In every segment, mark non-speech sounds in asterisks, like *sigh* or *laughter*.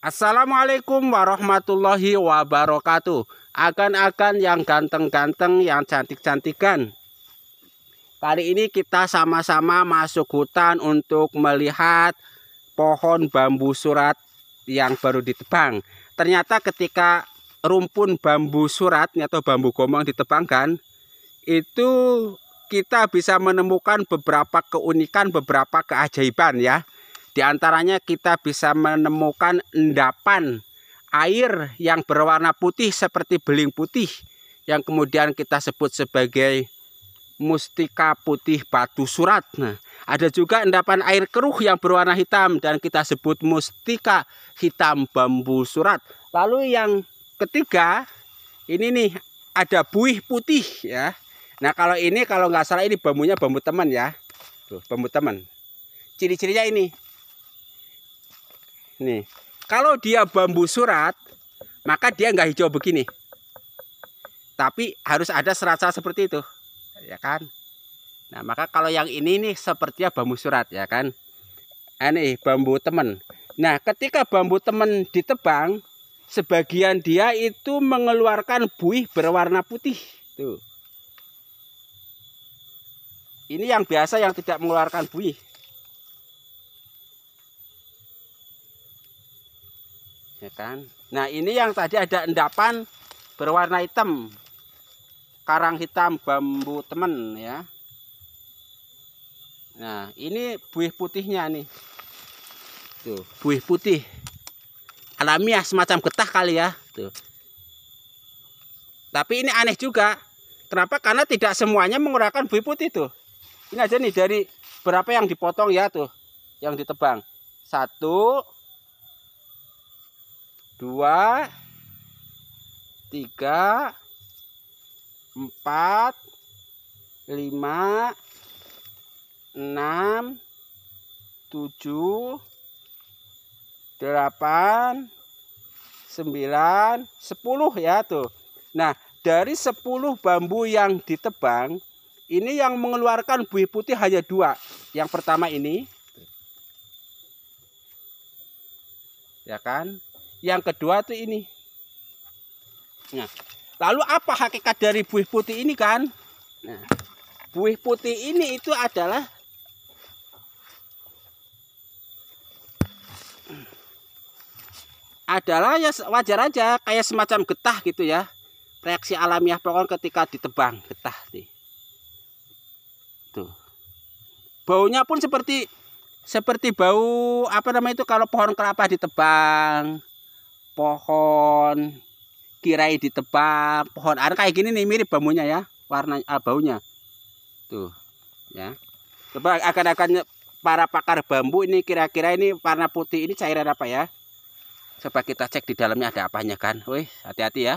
Assalamualaikum warahmatullahi wabarakatuh. Akan-akan yang ganteng-ganteng, yang cantik-cantikan. Kali ini kita sama-sama masuk hutan untuk melihat pohon bambu surat yang baru ditebang. Ternyata ketika rumpun bambu surat atau bambu gomong ditebangkan, itu kita bisa menemukan beberapa keunikan, beberapa keajaiban ya. Di antaranya kita bisa menemukan endapan air yang berwarna putih seperti beling putih yang kemudian kita sebut sebagai mustika putih batu surat. Nah, ada juga endapan air keruh yang berwarna hitam dan kita sebut mustika hitam bambu surat. Lalu yang ketiga, ini nih ada buih putih ya. Nah, kalau ini kalau nggak salah ini bambunya bambu teman ya. Tuh, bambu teman. Ciri-cirinya ini Nih, kalau dia bambu surat, maka dia nggak hijau begini. Tapi harus ada serasa seperti itu, ya kan? Nah, maka kalau yang ini nih sepertinya bambu surat, ya kan? Ini eh, bambu temen. Nah, ketika bambu temen ditebang, sebagian dia itu mengeluarkan buih berwarna putih. Tuh. Ini yang biasa yang tidak mengeluarkan buih. ya kan nah ini yang tadi ada endapan berwarna hitam karang hitam bambu temen ya nah ini buih putihnya nih tuh buih putih alamiah semacam getah kali ya tuh tapi ini aneh juga kenapa karena tidak semuanya menggunakan buih putih tuh ini aja nih dari berapa yang dipotong ya tuh yang ditebang satu dua tiga empat lima enam tujuh delapan sembilan sepuluh ya tuh nah dari sepuluh bambu yang ditebang ini yang mengeluarkan buih putih hanya dua yang pertama ini ya kan yang kedua itu ini nah lalu apa hakikat dari buih putih ini kan nah buih putih ini itu adalah adalah ya wajar aja kayak semacam getah gitu ya reaksi alamiah pohon ketika ditebang getah nih tuh baunya pun seperti seperti bau apa namanya itu kalau pohon kelapa ditebang pohon kirai ditebang pohon ada kayak gini nih mirip bambunya ya warna ah, baunya tuh ya coba akan-akan para pakar bambu ini kira-kira ini warna putih ini cairan apa ya coba kita cek di dalamnya ada apanya kan wih hati-hati ya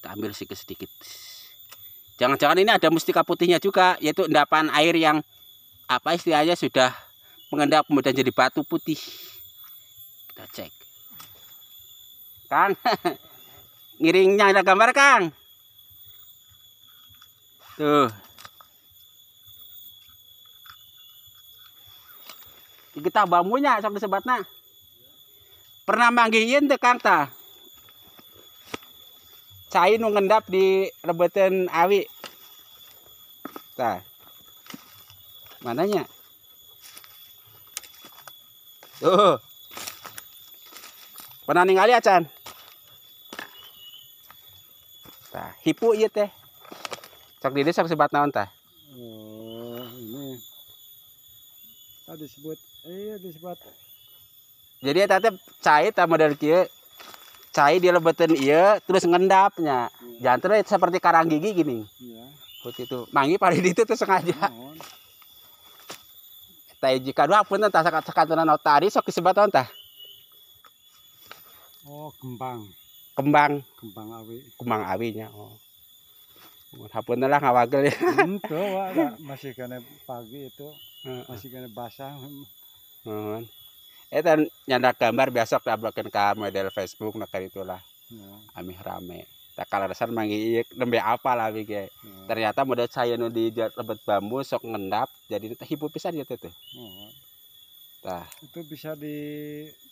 kita ambil sedikit-sedikit jangan-jangan ini ada mustika putihnya juga yaitu endapan air yang apa istilahnya sudah mengendap kemudian jadi batu putih kita cek Kang. *laughs* Ngiringnya ada gambar, Kang. Tuh. Kita bambunya sampai sebatna. Pernah manggihin tuh Kang ta. Cai nu di rebetan awi. ta, Mananya? Tuh. Pernah ningali acan? hipu iya teh cak di sok sebat naon teh oh, ini tadi sebut iya disebut jadi ya teh cai tak model kia cai dia lebetin iya terus ngendapnya iya. jangan terus seperti karang gigi gini iya. putih itu mangi pada itu tuh sengaja Tapi jika dua pun tak sekat sekatunan notari sok sebat naon teh oh kembang kembang kembang awi kembang awinya oh hapun lah ngawagel ya itu hmm, masih kena pagi itu masih kena basah mohon eh dan nyanda gambar besok tablokin ke model Facebook nak itulah ya. amih rame tak kalah dasar mangi lebih apa lah bige ya. ya. ternyata model saya nu di lebet bambu sok ngendap jadi hipu pisan gitu tuh ya. Nah. itu bisa di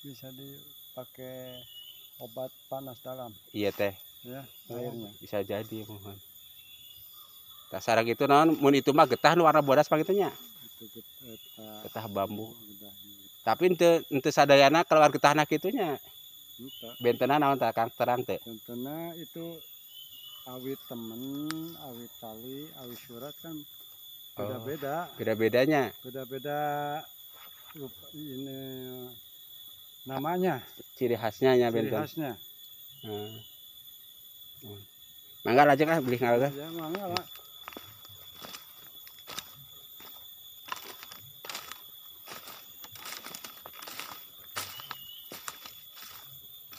bisa dipakai obat panas dalam iya teh ya airnya oh, bisa jadi mohon tak sarang itu non mun itu mah getah nu warna bodas pagitunya getah, getah bambu oh, getah. tapi ente ente sadayana keluar getah nak itunya bentena naon tak kang terang teh bentena itu awit temen awit tali awit surat kan beda-beda. Oh, beda-bedanya. Beda-beda ini namanya ciri khasnya ya ciri khasnya ah. mangga aja ah, kan beli ngalah ya mangga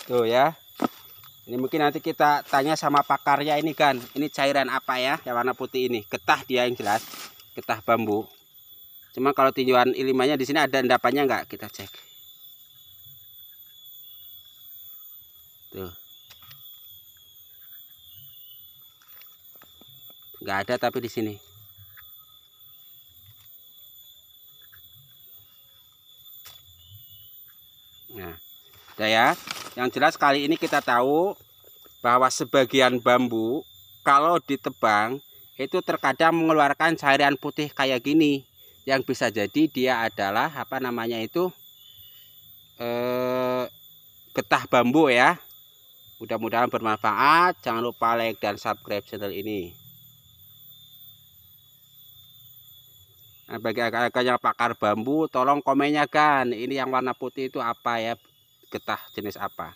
tuh ya ini mungkin nanti kita tanya sama pakarnya ini kan ini cairan apa ya yang warna putih ini getah dia yang jelas getah bambu cuma kalau tinjauan ilimanya di sini ada endapannya nggak kita cek tuh nggak ada tapi di sini nah udah ya yang jelas kali ini kita tahu bahwa sebagian bambu kalau ditebang itu terkadang mengeluarkan cairan putih kayak gini yang bisa jadi dia adalah apa namanya itu eh, getah bambu ya Mudah-mudahan bermanfaat. Jangan lupa like dan subscribe channel ini. Nah, bagi agak agak yang pakar bambu, tolong komennya kan. Ini yang warna putih itu apa ya? Getah jenis apa?